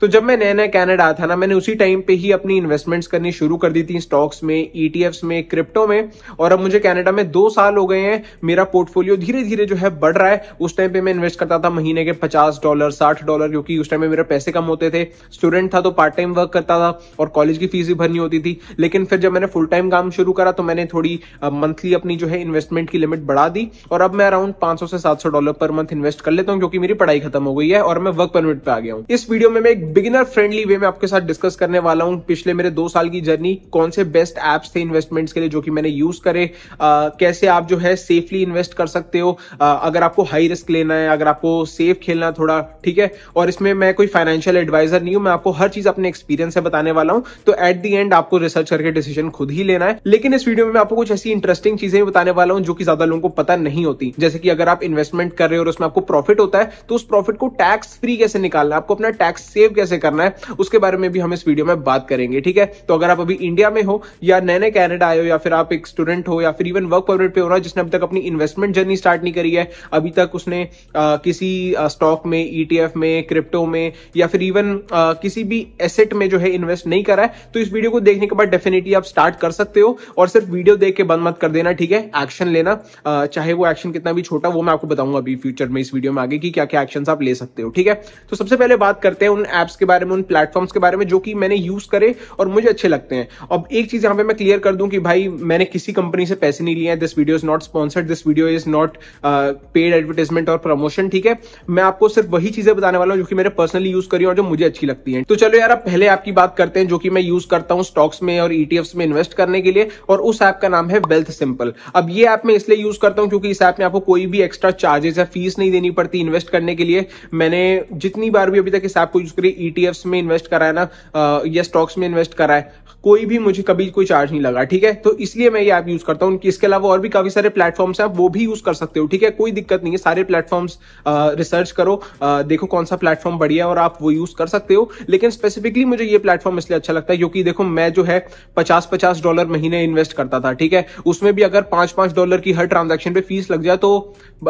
तो जब मैं नया नया कैनेडा था ना मैंने उसी टाइम पे ही अपनी इन्वेस्टमेंट्स करनी शुरू कर दी थी स्टॉक्स में ईटीएफ e में क्रिप्टो में और अब मुझे कनाडा में दो साल हो गए हैं मेरा पोर्टफोलियो धीरे धीरे जो है बढ़ रहा है उस टाइम पे मैं इन्वेस्ट करता था महीने के पचास डॉलर साठ डॉलर क्योंकि उस टाइम में मेरे पैसे कम होते थे स्टूडेंट था तो पार्ट टाइम वर्क करता था और कॉलेज की फीस भी भरनी होती थी लेकिन फिर जब मैंने फुल टाइम काम शुरू करा तो मैंने थोड़ी मंथली अपनी जो है इन्वेस्टमेंट की लिमिट बढ़ा दी और अब मैं अराउंड पांच से सात डॉलर पर मंथ इन्वेस्ट कर लेता हूँ क्योंकि मेरी पढ़ाई खत्म हो गई है और मैं वर्क परमिट पर आ गया हूँ इस वीडियो में एक बिगिनर फ्रेंडली वे में आपके साथ डिस्कस करने वाला हूँ पिछले मेरे दो साल की जर्नी कौन से बेस्ट एप्स थे इन्वेस्टमेंट्स के लिए जो कि मैंने यूज करे आ, कैसे आप जो है सेफली इन्वेस्ट कर सकते हो आ, अगर आपको हाई रिस्क लेना है अगर आपको सेफ खेलना थोड़ा ठीक है और इसमें मैं कोई फाइनेंशियल एडवाइजर नहीं हूँ मैं आपको हर चीज अपने एक्सपीरियंस से बताने वाला हूँ तो एट दी एंड आपको रिसर्च करके डिसीजन खुद ही लेना है लेकिन इस वीडियो में आपको कुछ ऐसी इंटरेस्टिंग चीजें भी बताने वाला हूँ जो कि ज्यादा लोगों को पता नहीं होती जैसे कि अगर आप इन्वेस्टमेंट कर रहे हो और उसमें आपको प्रॉफिट होता है तो उस प्रॉफिट को टैक्स फ्री कैसे निकालना आपको अपना टैक्स सेव कैसे करना है उसके बारे में भी हम इस वीडियो में बात करेंगे ठीक है तो अगर आप अभी इंडिया में हो या नए नए कैनेडा आए हो या फिर आप एक स्टूडेंट हो या फिर इवन वर्क परमिट पे हो ना जिसने अभी तक अपनी इन्वेस्टमेंट जर्नी स्टार्ट नहीं करी है अभी तक उसने आ, किसी स्टॉक में ईटीएफ e में क्रिप्टो में या फिर इवन किसी भी एसेट में जो है इन्वेस्ट नहीं करा है तो इस वीडियो को देखने के बाद डेफिनेटली आप स्टार्ट कर सकते हो और सिर्फ वीडियो देख के बंद मत कर देना ठीक है एक्शन लेना आ, चाहे वो एक्शन कितना भी छोटा वो मैं आपको बताऊंगा अभी फ्यूचर में इस वीडियो में आगे की क्या क्या एक्शन आप ले सकते हो ठीक है तो सबसे पहले बात करते हैं उन ऐप्स के बारे में उन प्लेटफॉर्म्स के बारे में जो कि मैंने यूज करे और मुझे अच्छे लगते हैं अब एक चीज यहां पे मैं क्लियर कर दूं कि भाई मैंने किसी कंपनी से पैसे नहीं लिए हैं this video is not sponsored this video is not paid advertisement और प्रमोशन ठीक है मैं आपको सिर्फ वही चीजें बताने वाला हूँ जो कि मैंने पर्सनली यूज करी और जो मुझे अच्छी लगती है तो चलो यार पहले ऐप की बात करते हैं जो कि मैं यूज करता हूँ स्टॉक्स में और ईटीएफ e में इन्वेस्ट करने के लिए और उस ऐप का नाम है वेल्थ सिंपल अब ये ऐप मैं इसलिए यूज करता हूँ क्योंकि इस ऐप में आपको कोई भी एक्स्ट्रा चार्जेस या फीस नहीं देनी पड़ती इन्वेस्ट करने के लिए मैंने जितनी बार भी अभी तक इस ऐप को यूज करी ईटीएफ e में इन्वेस्ट कराए ना या स्टॉक्स में इन्वेस्ट कराए कोई भी मुझे कभी कोई चार्ज नहीं लगा ठीक है तो इसलिए मैं ये ऐप यूज करता हूँ इसके अलावा और भी काफी सारे प्लेटफॉर्म्स हैं वो भी यूज कर सकते हो ठीक है कोई दिक्कत नहीं है सारे प्लेटफॉर्म्स रिसर्च करो आ, देखो कौन सा प्लेटफॉर्म बढ़िया है और आप वो यूज कर सकते हो लेकिन स्पेसिफिकली मुझे ये प्लेटफॉर्म इसलिए अच्छा लगता है क्योंकि देखो मैं जो है पचास पचास डॉलर महीने इन्वेस्ट करता था ठीक है उसमें भी अगर पांच पांच डॉलर की हर ट्रांजेक्शन पे फीस लग जाए तो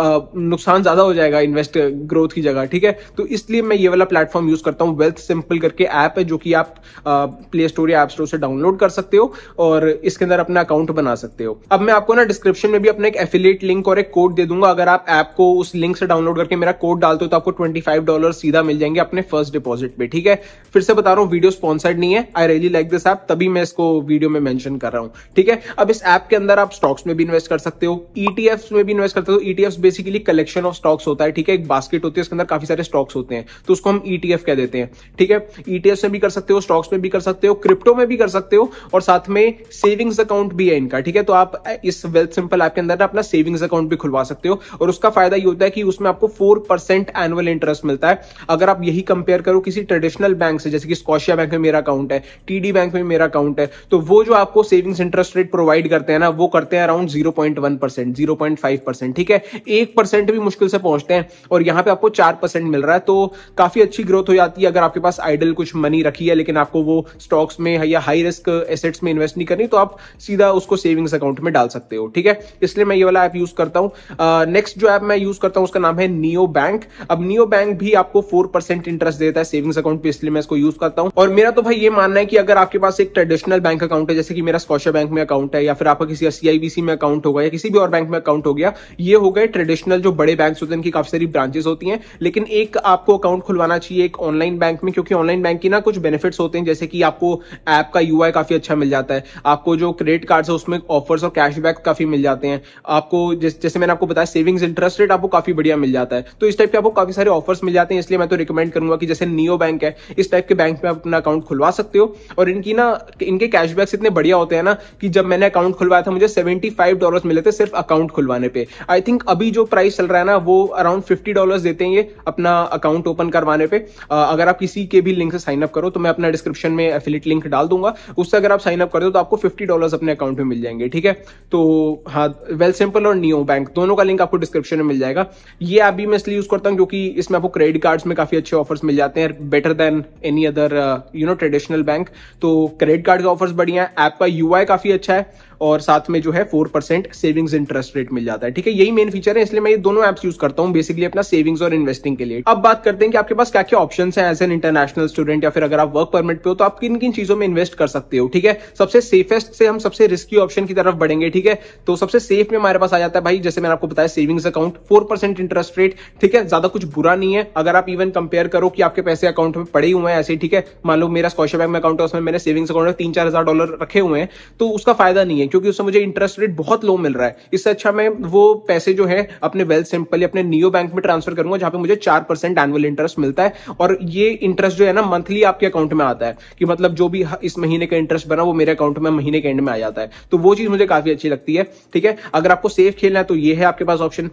नुकसान ज्यादा हो जाएगा इन्वेस्ट ग्रोथ की जगह ठीक है तो इसलिए मैं ये वाला प्लेटफॉर्म यूज करता हूँ वेल्थ सिंपल करके ऐप है जो कि आप प्ले स्टोर या ऐप स्टोर से डाउनलोड कर सकते हो और इसके अंदर अपना अकाउंट बना सकते हो अब मैं आपको ना डिस्क्रिप्शन में भी अपना एक एफिलेट लिंक और एक कोड दे दूंगा अगर आप ऐप को उस लिंक से डाउनलोड करके मेरा कोड डालते हो तो आपको ट्वेंटी फाइव डॉलर सीधा मिल जाएंगे अपने फर्स्ट डिपॉजिट पे ठीक है फिर से बता रहा हूँ वीडियो स्पॉन्सर्ड नहीं है I really like this app तभी मैं इसको वीडियो में मैंशन कर रहा हूँ ठीक है अब इस ऐप के अंदर आप स्टॉक्स में भी इन्वेस्ट कर सकते हो ईटीएफ e में भी इन्वेस्ट करते हो ETF basically collection of stocks होता है ठीक है एक बास्केट होती है इसके अंदर काफी सारे स्टॉक्स होते हैं तो उसको हम ईटीएफ e कह देते हैं ठीक है ईटीएफ e में भी कर सकते हो स्टॉक्स में भी कर सकते हो क्रिप्टो में भी कर सकते हो और साथ में सेविंग्स अकाउंट भी है इनका ठीक है तो आप इस वेल्थ सिंपल ऐप के अंदर अपना सेविंग्स अकाउंट भी खुलवा सकते हो और उसका फायदा ये होता है कि उसमें आपको फोर परसेंट एनुअल इंटरेस्ट मिलता है अगर आप यही कंपेयर करो किसी ट्रेडिशनल बैंक से जैसे कि स्कॉशिया बैंक में मेरा अकाउंट है टीडी बैंक में मेरा अकाउंट है तो वो जो आपको सेविंग्स इंटरेस्ट रेट प्रोवाइड करते हैं ना वो करते हैं around zero point one percent zero point five percent ठीक है एक परसेंट भी मुश्किल से पहुंचते हैं और यहाँ पे आपको चार परसेंट मिल रहा है तो काफी अच्छी ग्रोथ हो जाती है अगर आपके पास आइडल कुछ मनी रखी है लेकिन आपको वो स्टॉक्स में या हाई रिस्क एसेट्स में इन्वेस्ट नहीं करनी तो आप सीधा उसको सेविंग्स अकाउंट में डाल सकते हो ठीक है इसलिए मैं ये वाला ऐप यूज करता हूँ नेक्स्ट जो ऐप मैं यूज करता हूँ उसका नाम है नियो बैंक अब नियो बैंक भी आपको फोर इंटरेस्ट देता है सेविंग्स अकाउंट पे इसलिए मैं इसको यूज करता हूँ और मेरा तो भाई ये मानना है कि अगर आपके पास एक ट्रेडिशनल बैंक अकाउंट है जैसे कि मेरा स्कॉशा बैंक में अकाउंट है या फिर आपका किसी सीआईबीसी में अकाउंट होगा या किसी भी और बैंक में अकाउंट हो गया ये हो गए ट्रेडिशनल जो बड़े बैंक होते हैं इनकी काफी सारी ब्रांचेस होती हैं लेकिन एक आपको अकाउंट खुलवाना चाहिए एक ऑनलाइन बैंक में क्योंकि ऑनलाइन बैंक की ना कुछ बेनिफिट्स होते हैं जैसे कि आपको ऐप का यूआई काफी अच्छा मिल जाता है आपको जो क्रेडिट कार्ड है उसमें ऑफर्स और कैशबैक काफी मिल जाते हैं आपको जैसे मैंने आपको बताया सेविंग्स इंटरेस्ट रेट आपको काफी बढ़िया मिल जाता है तो इस टाइप के आपको काफी सारे ऑफर्स मिल जाते हैं इसलिए मैं तो रिकमेंड करूंगा कि जैसे नियो बैंक है इस टाइप के बैंक में आप अपना अकाउंट खुलवा सकते हो और इनकी ना इनके कैशबैक्स इतने बढ़िया होते हैं ना कि जब मैंने अकाउंट खुलवाया था मुझे सेवेंटी फाइव डॉलर मिले थे सिर्फ अकाउंट खुलवाने पे आई थिंक अभी जो प्राइस चल रहा है ना वो अराउंड फिफ्टी डॉलर देते हैं ये अपना अकाउंट ओपन करवाने पे अगर आप किसी के भी लिंक से साइन अप करो तो मैं अपना डिस्क्रिप्शन में एफिलिट लिंक डाल दूंगा उससे अगर आप साइन अप कर दो तो आपको फिफ्टी डॉलर अपने अकाउंट में मिल जाएंगे ठीक है तो हाँ वेल सिंपल और नियो बैंक दोनों का लिंक आपको डिस्क्रिप्शन में मिल जाएगा ये आप भी मैं इसलिए यूज करता हूँ क्योंकि इसमें आपको क्रेडिट कार्ड्स में काफी अच्छे ऑफर्स मिल जाते हैं better than any other you know traditional bank तो क्रेडिट कार्ड का ऑफर्स बढ़िया है ऐप का यू काफी अच्छा है और साथ में जो है four percent savings interest rate मिल जाता है ठीक है यही मेन फीचर है इसलिए मैं ये दोनों एप्स यूज करता हूँ बेसिकली अपना सेविंग्स और इन्वेस्टिंग के लिए अब बात करते हैं कि आपके पास क्या क्या ऑप्शन है एज एन इंटरनेशनल स्टूडेंट या फिर अगर आप वर्क परमिट पे हो तो आप किन किन चीजों में इन्वेस्ट कर सकते हो ठीक है सबसे सेफेस्ट से हम सबसे रिस्की ऑप्शन की तरफ बढ़ेंगे ठीक है तो सबसे सेफ में हमारे पास आ जाता है भाई जैसे मैंने आपको बताया savings account four interest rate ठीक है ज्यादा कुछ बुरा नहीं है अगर आप इवन कंपेयर करो कि आपके पैसे अकाउंट में पड़े हुए हैं ऐसे ठीक है मान लो मेरा स्कॉशा बैंक अकाउंट है उसमें मैंने सेविंग्स अकाउंट में तीन चार हजार डॉलर रखे हुए हैं तो उसका फायदा नहीं है हैं क्योंकि उससे मुझे इंटरेस्ट रेट बहुत लो मिल रहा है इससे अच्छा मैं वो पैसे जो है अपने वेल्थ सिंपली अपने नियो बैंक में ट्रांसफर करूंगा जहां पे मुझे चार परसेंट एनुअल इंटरेस्ट मिलता है और ये इंटरेस्ट जो है ना मंथली आपके अकाउंट में आता है कि मतलब जो भी इस महीने का इंटरेस्ट बना वो मेरे अकाउंट में महीने के एंड में आ जाता है तो वो चीज मुझे काफी अच्छी लगती है ठीक है अगर आपको सेफ खेलना है तो ये है आपके पास ऑप्शन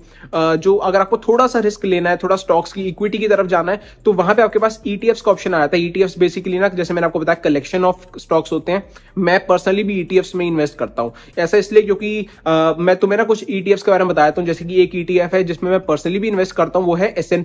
जो अगर आपको थोड़ा सा रिस्क लेना है थोड़ा स्टॉक्स की इक्विटी की तरफ जाना है तो वहां पे आपके पास ईटीएफ e का ऑप्शन आया था ईटीएफ बेसिकली ना जैसे मैंने आपको बताया कलेक्शन ऑफ स्टॉक्स होते हैं मैं पर्सनली भी ईटीएफ e में इन्वेस्ट करता हूं करता हूँ ऐसा इसलिए क्योंकि आ, मैं तुम्हें ना कुछ ई e के बारे में बताया हूँ जैसे कि एक ई e है जिसमें मैं पर्सनली भी इन्वेस्ट करता हूँ वो है एस एन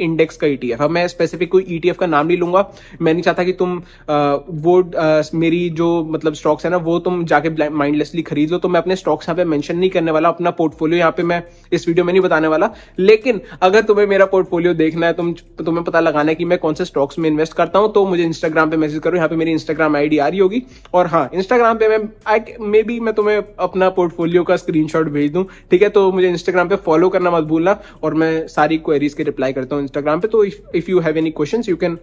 इंडेक्स का ई e अब मैं स्पेसिफिक कोई ई का नाम नहीं लूंगा मैं नहीं चाहता कि तुम आ, वो आ, मेरी जो मतलब स्टॉक्स है ना वो तुम जाके माइंडलेसली खरीद लो तो मैं अपने स्टॉक्स यहाँ पे मैंशन नहीं करने वाला अपना पोर्टफोलियो यहाँ पे मैं इस वीडियो में नहीं बताने वाला लेकिन अगर तुम्हें मेरा पोर्टफोलियो देखना है तुम तो तुम्हें पता लगाना है कि मैं कौन से स्टॉक्स में इन्वेस्ट करता हूँ तो मुझे इंस्टाग्राम पे मैसेज करो यहाँ पे मेरी इंस्टाग्राम आईडी आ रही होगी और हाँ इंस्टाग्राम पे मैं मे भी मैं तुम्हें अपना पोर्टफोलियो का स्क्रीनशॉट भेज दूं ठीक है तो मुझे इंस्टाग्राम पे फॉलो करना मत भूलना और मैं सारी क्वेरीज के रिप्लाई करता हूँ इंस्टाग्राम पे तो if you have any question you can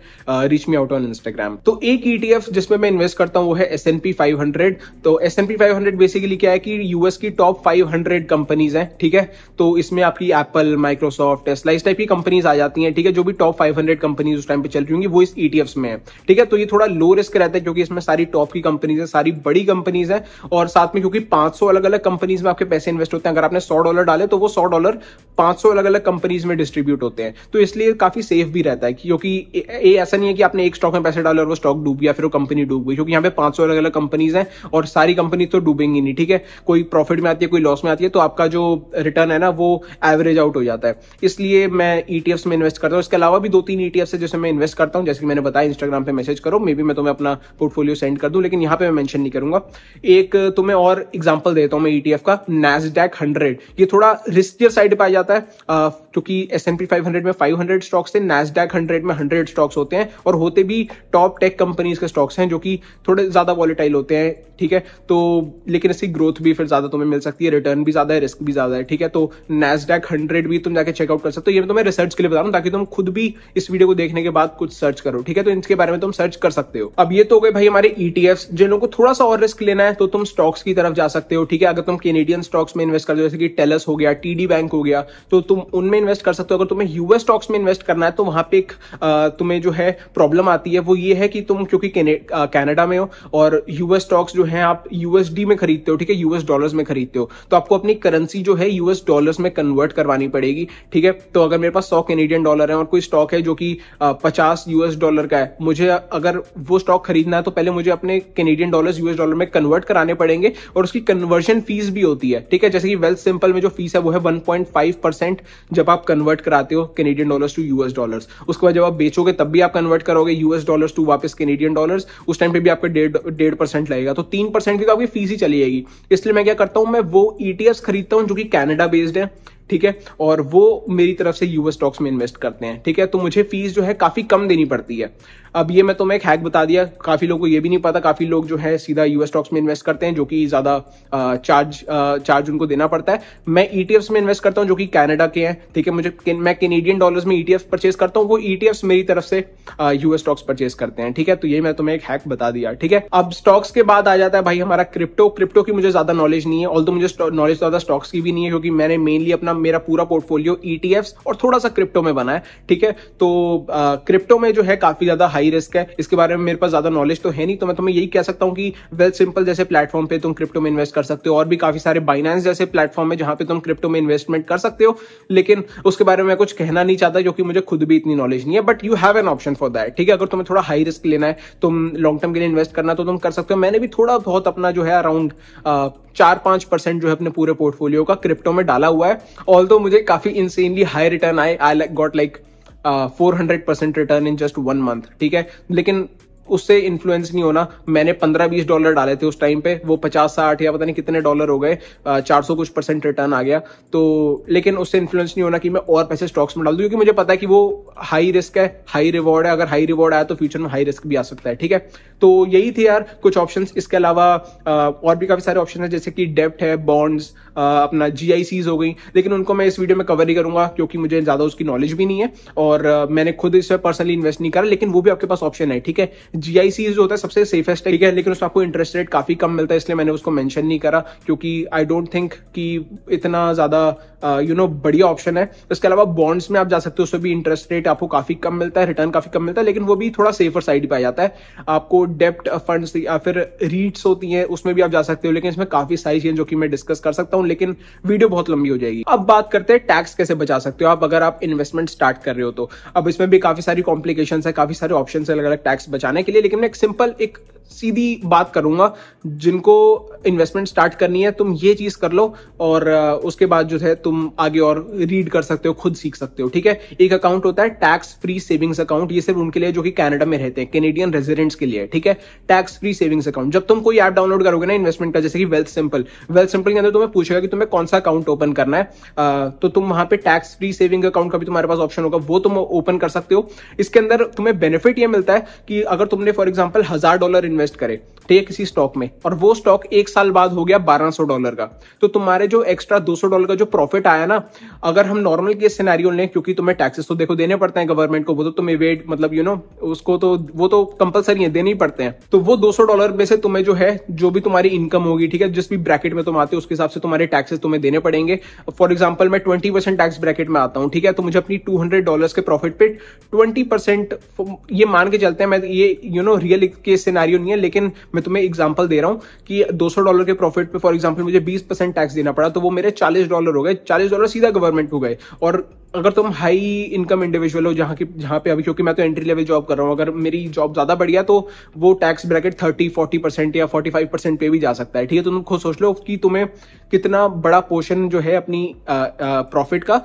reach me out on Instagram तो एक ईटीएफ e जिसमें मैं इन्वेस्ट करता हूँ वो है S and P five hundred तो S and P five hundred basically क्या है कि यूएस की टॉप फाइव हंड्रेड कंपनीज है ठीक है तो इसमें आपकी एप्पल माइक्रोसॉफ्ट टेस्ला इस टाइप की कंपनीज आ जाती है ठीक है जो भी टॉप फाइव हंड्रेड कंपनीज उस टाइम पे चल रही होंगी वो इस ईटीएफ e में है ठीक है तो ये थोड़ा लो रिस्क रहता है क्योंकि इसमें सारी टॉप की कंपनीज है सारी बड़ी कंपनीज है और और साथ में क्योंकि 500 अलग अलग कंपनीज में आपके पैसे इन्वेस्ट होते हैं अगर आपने 100 डॉलर डाले तो वो 100 डॉलर 500 अलग अलग कंपनीज में डिस्ट्रीब्यूट होते हैं तो इसलिए काफी सेफ भी रहता है क्योंकि ए, ए, ऐसा नहीं है कि आपने एक स्टॉक में पैसे डाले और वो स्टॉक डूब गया फिर वो कंपनी डूब गई क्योंकि यहाँ पे पांच अलग अलग कंपनीज है और सारी कंपनी तो डूबेंगी नहीं ठीक है कोई प्रॉफिट में आती है कोई लॉस में आती है तो आपका जो रिटर्न है ना वो एवरेज आउट हो जाता है इसलिए मैं ईटीएफ e में इन्वेस्ट करता हूँ इसके अलावा भी दो तीन ईटीएफ e है जिसमें मैं इन्वेस्ट करता हूँ जैसे कि मैंने बताया इंस्टाग्राम पे मैसेज करो मे बी मैं तुम्हें अपना पोर्टफोलियो सेंड कर दूं लेकिन यहाँ पे मैं मेंशन नहीं करूंगा एक तुम्हें और एग्जाम्पल देता हूं मैं ईटीएफ e का नेसडेक हंड्रेड ये थोड़ा रिस्कियर साइड पे आ जाता है क्योंकि S and P five hundred में फाइव हंड्रेड स्टॉक्स थे नेसडेक हंड्रेड में हंड्रेड स्टॉक्स होते हैं और होते भी टॉप टेक कंपनीज के स्टॉक्स हैं जो कि थोड़े ज्यादा वॉलेटाइल होते हैं ठीक है तो लेकिन इसकी ग्रोथ भी फिर ज्यादा तुम्हें मिल सकती है रिटर्न भी ज्यादा है रिस्क भी ज्यादा है ठीक है तो नेसडेक हंड्रेड भी तुम जाके चेकआउट कर सकते हो ये मैं तुम्हें रिसर्च के लिए बता रहा हूँ ताकि तुम खुद भी इस वीडियो को देखने के बाद कुछ सर्च करो ठीक है तो इनके बारे में तुम सर्च कर सकते हो अब ये तो हो गए भाई हमारे ईटीएफ e जिन लोगों को थोड़ा सा और रिस्क लेना है तो तुम स्टॉक स्टॉक्स की तरफ जा सकते हो ठीक है अगर तुम कैनेडियन स्टॉक्स में इन्वेस्ट कर दो जैसे कि टेलस हो गया टीडी बैंक हो गया तो तुम उनमें इन्वेस्ट कर सकते हो अगर तुम्हें यूएस स्टॉक्स में इन्वेस्ट करना है तो वहां पे एक तुम्हें जो है प्रॉब्लम आती है वो ये है कि तुम क्योंकि कैनेडा में हो और यूएस स्टॉक्स जो है आप यूएसडी में खरीदते हो ठीक है यूएस डॉलर में खरीदते हो तो आपको अपनी करेंसी जो है यूएस डॉलर में कन्वर्ट करवानी पड़ेगी ठीक है तो अगर मेरे पास सौ कैनेडियन डॉलर है और कोई स्टॉक है जो कि पचास यूएस डॉलर का है मुझे अगर वो स्टॉक खरीदना है तो पहले मुझे अपने कैनेडियन डॉलर यूएस डॉलर में कन्वर्ट कराने पड़े पड़ेंगे और उसकी कन्वर्जन फीस भी होती है ठीक है जैसे कि वेल्थ सिंपल में जो फीस है वो है 1.5 परसेंट जब आप कन्वर्ट कराते हो Canadian dollars to US dollars उसके बाद जब आप बेचोगे तब भी आप कन्वर्ट करोगे यूएस डॉलर्स टू वापस कैनेडियन डॉलर्स उस टाइम पे भी आपका डेढ़ डेढ़ परसेंट लगेगा तो तीन परसेंट की आपकी फीस ही चली जाएगी इसलिए मैं क्या करता हूं मैं वो ईटीएस e खरीदता हूं जो कि कैनेडा बेस्ड है ठीक है और वो मेरी तरफ से यूएस स्टॉक्स में इन्वेस्ट करते हैं ठीक है तो मुझे फीस जो है काफी कम देनी पड़ती है अब ये मैं तुम्हें एक हैक बता दिया काफी लोगों को ये भी नहीं पता काफी लोग जो है सीधा यूएस स्टॉक्स में इन्वेस्ट करते हैं जो कि ज्यादा चार्ज चार्ज उनको देना पड़ता है मैं ईटीएफ e में इन्वेस्ट करता हूँ जो कि कैनेडा के हैं ठीक है मुझे मैं कैनेडियन डॉलर्स में ईटीएफ e परचेज करता हूँ वो ईटीएफ e मेरी तरफ से यूएस स्टॉक्स परचेज करते हैं ठीक है तो ये मैं तुम्हें एक हैक बता दिया ठीक है अब स्टॉक्स के बाद आ जाता है भाई हमारा क्रिप्टो क्रिप्टो की मुझे ज्यादा नॉलेज नहीं है ऑल तो मुझे नॉलेज ज्यादा स्टॉक्स की भी नहीं है क्योंकि मैंने मेनली अपना मेरा पूरा पोर्टफोलियो ईटीएफ और थोड़ा सा क्रिप्टो में बना है ठीक है तो क्रिप्टो में जो है काफी ज्यादा हाई रिस्क है इसके बारे में मेरे पास ज्यादा नॉलेज तो है नहीं तो मैं तुम्हें यही कह सकता हूँ कि वेल सिंपल जैसे प्लेटफॉर्म पे तुम क्रिप्टो में इन्वेस्ट कर सकते हो और भी काफी सारे बाइनेंस जैसे प्लेटफॉर्म है जहां पे तुम क्रिप्टो में इन्वेस्टमेंट कर सकते हो लेकिन उसके बारे में कुछ कहना नहीं चाहता क्योंकि मुझे खुद भी इतनी नॉलेज नहीं है but you have an option for that ठीक है अगर तुम्हें थोड़ा हाई रिस्क लेना है तुम लॉन्ग टर्म के लिए इन्वेस्ट करना तो तुम कर सकते हो मैंने भी थोड़ा बहुत अपना जो है अराउंड चार पांच परसेंट जो है अपने पूरे पोर्टफोलियो का क्रिप्टो में डाला हुआ है ऑल मुझे काफी इनसेनली हाई रिटर्न आए I got like four hundred percent return in just one month ठीक है लेकिन उससे इन्फ्लुएंस नहीं होना मैंने पंद्रह बीस डॉलर डाले थे उस टाइम पे वो पचास साठ या पता नहीं कितने डॉलर हो गए चार सौ कुछ परसेंट रिटर्न आ गया तो लेकिन उससे इन्फ्लुएंस नहीं होना कि मैं और पैसे स्टॉक्स में डाल दूँ क्योंकि मुझे पता है कि वो हाई रिस्क है हाई रिवॉर्ड है अगर हाई रिवॉर्ड आया तो फ्यूचर में हाई रिस्क भी आ सकता है ठीक है तो यही थे यार कुछ ऑप्शन इसके अलावा और भी काफी सारे ऑप्शन है जैसे कि डेप्ट है बॉन्ड्स अपना जी हो गई लेकिन उनको मैं इस वीडियो में कवर ही करूंगा क्योंकि मुझे ज्यादा उसकी नॉलेज भी नहीं है और मैंने खुद इस पर्सनली इन्वेस्ट नहीं करा लेकिन वो भी आपके पास ऑप्शन है ठीक है जीआईसी जो होता है सबसे सेफेस्ट है ठीक है लेकिन उसमें आपको इंटरेस्ट रेट काफी कम मिलता है इसलिए मैंने उसको मेंशन नहीं करा क्योंकि आई डोंट थिंक कि इतना ज्यादा यू uh, नो बढ़िया ऑप्शन है इसके अलावा बॉन्ड्स में आप जा सकते हो उसमें भी इंटरेस्ट रेट आपको काफी कम मिलता है रिटर्न काफी कम मिलता है लेकिन वो भी थोड़ा सेफर साइड पर आ जाता है आपको डेप्ट फंड या फिर रीट्स होती है उसमें भी आप जा सकते हो लेकिन इसमें काफी सारी चीजें जो कि मैं डिस्कस कर सकता हूँ लेकिन वीडियो बहुत लंबी हो जाएगी अब बात करते हैं टैक्स कैसे बचा सकते हो आप अगर आप इन्वेस्टमेंट स्टार्ट कर रहे हो तो अब इसमें भी काफी सारी कॉम्प्लिकेशन है काफी सारे ऑप्शन है अलग अलग टैक्स बचाने के लिए लेकिन मैं एक सिंपल एक सीधी बात करूंगा जिनको इन्वेस्टमेंट स्टार्ट करनी है तुम ये चीज कर लो और उसके बाद जो है तुम आगे और रीड कर सकते हो खुद सीख सकते हो ठीक है एक अकाउंट होता है टैक्स फ्री सेविंग्स अकाउंट ये सिर्फ उनके लिए जो कि कनाडा में रहते हैं कैनेडियन रेजिडेंट्स के लिए ठीक है टैक्स फ्री सेविंग्स अकाउंट जब तुम कोई ऐप डाउनलोड करोगे ना इन्वेस्टमेंट का जैसे कि वेल्थ सिंपल वेल्थ सिंपल के अंदर तुम्हें पूछेगा कि तुम्हें कौन सा अकाउंट ओपन करना है तो तुम वहां पर टैक्स फ्री सेविंग अकाउंट का भी तुम्हारे पास ऑप्शन होगा वो तुम ओपन कर सकते हो इसके अंदर तुम्हें बेनिफिट ये मिलता है कि अगर तुम तुमने फॉर एग्जाम्पल हजार डॉलर इन्वेस्ट करे ठीक है किसी स्टॉक में और वो स्टॉक एक साल बाद हो गया बारह सौ डॉलर का तो तुम्हारे जो एक्स्ट्रा दो सौ डॉलर का जो प्रॉफिट आया ना अगर हम नॉर्मल के सिनेरियो लें क्योंकि तुम्हें टैक्सेस तो देखो देने पड़ते हैं गवर्नमेंट को वो तो तुम्हें वेट मतलब यू you नो know, उसको तो वो तो कंपलसरी है देने ही पड़ते हैं तो वो दो डॉलर में से तुम्हें जो है जो भी तुम्हारी इनकम होगी ठीक है जिस भी ब्रैकेट में तुम आते हो उसके हिसाब से तुम्हारे टैक्सेस तुम्हें देने पड़ेंगे फॉर एग्जाम्पल मैं ट्वेंटी टैक्स ब्रैकेट में आता हूँ ठीक है तो मुझे अपनी टू डॉलर के प्रॉफिट पे ट्वेंटी ये मान के चलते हैं मैं ये यू नो रियल के सिनारियो नहीं है लेकिन मैं तुम्हें एग्जाम्पल दे रहा हूँ कि 200 डॉलर के प्रॉफिट पे फॉर एग्जाम्पल मुझे 20 परसेंट टैक्स देना पड़ा तो वो मेरे 40 डॉलर हो गए 40 डॉलर सीधा गवर्नमेंट हो गए और अगर तुम हाई इनकम इंडिविजुअल हो जहाँ की जहाँ पे अभी क्योंकि मैं तो एंट्री लेवल जॉब कर रहा हूँ अगर मेरी जॉब ज्यादा बढ़िया तो वो tax bracket thirty forty percent या फोर्टी फाइव परसेंट पे भी जा सकता है ठीक है तुम खुद सोच लो कि तुम्हें कितना बड़ा पोर्शन जो है अपनी प्रॉफिट का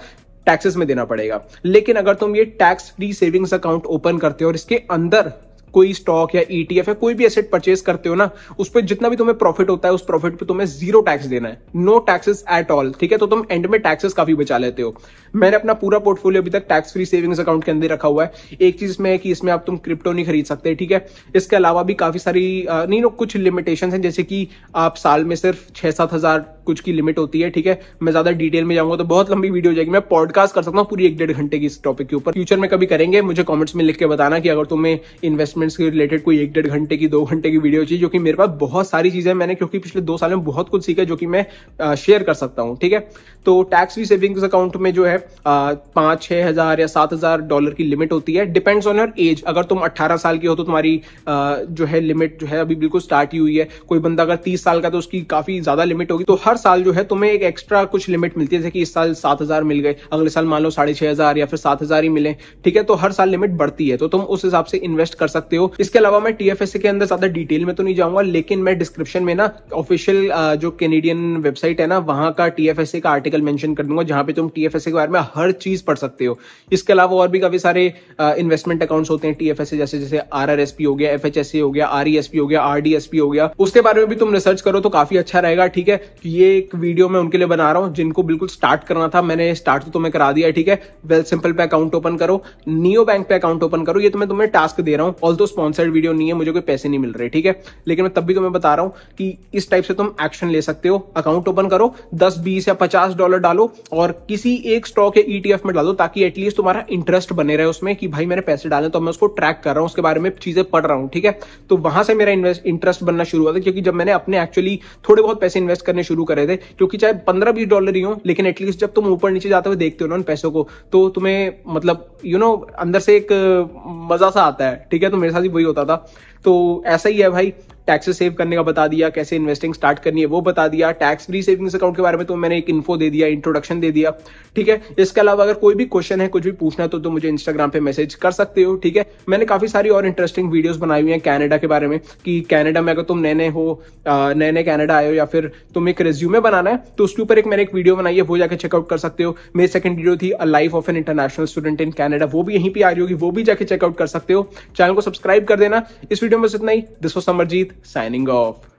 टैक्सेस में देना पड़ेगा लेकिन अगर तुम ये tax free savings account open करते हो और इसके अंदर कोई स्टॉक या ईटीएफ e या कोई भी एसेट परचेज करते हो ना उस पर जितना भी तुम्हें प्रॉफिट होता है उस प्रॉफिट पे तुम्हें जीरो टैक्स देना है नो टैक्सेस एट ऑल ठीक है तो तुम एंड में टैक्सेस काफी बचा लेते हो मैंने अपना पूरा पोर्टफोलियो अभी तक टैक्स फ्री सेविंग्स अकाउंट के अंदर रखा हुआ है एक चीज में है कि इसमें आप तुम क्रिप्टो नहीं खरीद सकते ठीक है इसके अलावा भी काफी सारी नहीं नो कुछ लिमिटेशन है जैसे कि आप साल में सिर्फ छह सात हजार कुछ की लिमिट होती है ठीक है मैं ज्यादा डिटेल में जाऊंगा तो बहुत लंबी वीडियो जाएगी मैं पॉडकास्ट कर सकता हूँ पूरी एक डेढ़ घंटे की इस टॉपिक के ऊपर फ्यूचर में कभी करेंगे मुझे कॉमेंट्स में लिख के बताना कि अगर तुम्हें इन्वेस्टमेंट इन्वेस्टमेंट्स के रिलेटेड कोई एक डेढ़ घंटे की दो घंटे की वीडियो चाहिए जो कि मेरे पास बहुत सारी चीजें मैंने क्योंकि पिछले दो साल में बहुत कुछ सीखा जो कि मैं शेयर कर सकता हूँ ठीक है तो टैक्स फ्री सेविंग्स अकाउंट में जो है पांच छह हजार या सात हजार डॉलर की लिमिट होती है डिपेंड्स ऑन योर एज अगर तुम अट्ठारह साल की हो तो तुम्हारी जो है लिमिट जो है अभी बिल्कुल स्टार्ट ही हुई है कोई बंदा अगर तीस साल का तो उसकी काफी ज्यादा लिमिट होगी तो हर साल जो है तुम्हें एक एक्स्ट्रा कुछ लिमिट मिलती है जैसे कि इस साल सात हजार मिल गए अगले साल मान लो साढ़े छह हजार या फिर सात हजार ही मिले ठीक है तो हर साल लिमिट बढ़ती है तो तुम उस हिसाब से इन्वेस्ट कर सकते हो इसके अलावा मैं टीएफएसए के अंदर ज्यादा डिटेल में तो नहीं जाऊंगा लेकिन मैं डिस्क्रिप्शन में ना ऑफिशियल जो कैनेडियन वेबसाइट है ना वहां का टीएफएसए का आर्टिकल आर्टिकल मेंशन कर दूंगा जहां पे तुम टी के बारे में हर चीज पढ़ सकते हो इसके अलावा और भी काफी सारे इन्वेस्टमेंट अकाउंट्स होते हैं टीएफएसए जैसे जैसे आरआरएसपी हो गया एफएचएससी हो गया आरईएसपी e हो गया आरडीएसपी हो गया उसके बारे में भी तुम रिसर्च करो तो काफी अच्छा रहेगा ठीक है तो ये एक वीडियो मैं उनके लिए बना रहा हूँ जिनको बिल्कुल स्टार्ट करना था मैंने स्टार्ट तो तुम्हें करा दिया ठीक है वेल सिंपल पे अकाउंट ओपन करो नियो बैंक पे अकाउंट ओपन करो ये तो मैं तुम्हें टास्क दे रहा हूँ ऑल दो स्पॉन्सर्ड वीडियो नहीं है मुझे कोई पैसे नहीं मिल रहे ठीक है लेकिन मैं तब भी तुम्हें बता रहा हूँ कि इस टाइप से तुम एक्शन ले सकते हो अकाउंट ओपन करो दस बीस या पचास डॉलर डालो और किसी एक स्टॉक या ईटीएफ e में डालो ताकि एटलीस्ट तुम्हारा इंटरेस्ट बने रहे उसमें कि भाई मैंने पैसे डाले तो मैं उसको ट्रैक कर रहा हूँ उसके बारे में चीजें पढ़ रहा हूँ ठीक है तो वहां से मेरा इंटरेस्ट बनना शुरू हुआ था क्योंकि जब मैंने अपने एक्चुअली थोड़े बहुत पैसे इन्वेस्ट करने शुरू करे थे क्योंकि चाहे पंद्रह बीस डॉलर ही हो लेकिन एटलीस्ट जब तुम ऊपर नीचे जाते हुए देखते हो ना उन पैसों को तो तुम्हें मतलब यू नो अंदर से एक मजा सा आता है ठीक है तो मेरे साथ ही वही होता था तो ऐसा ही है भाई टैक्सेस सेव करने का बता दिया कैसे इन्वेस्टिंग स्टार्ट करनी है वो बता दिया टैक्स फ्री सेविंग्स अकाउंट के बारे में तो मैंने एक इन्फो दे दिया इंट्रोडक्शन दे दिया ठीक है इसके अलावा अगर कोई भी क्वेश्चन है कुछ भी पूछना तो, तो मुझे इंस्टाग्राम पे मैसेज कर सकते हो ठीक है मैंने काफी सारी और इंटरेस्टिंग वीडियोज बनाई हुई है कैनेडा के बारे में कि कैनेडा में अगर तुम नए नए हो नए नए कैनेडा आए हो या फिर तुम एक रेज्यूमे बनाना है तो उसके ऊपर एक मैंने एक वीडियो बनाई है वो जाकर चेकआउट कर सकते हो मेरी सेकंड वीडियो थी a life of an international student in Canada वो भी यहीं पर आ रही होगी वो भी जाकर चेकआउट कर सकते हो चैनल को सब्सक्राइब कर देना इस वीडियो में बस इतना ही this was Samarjeet signing off.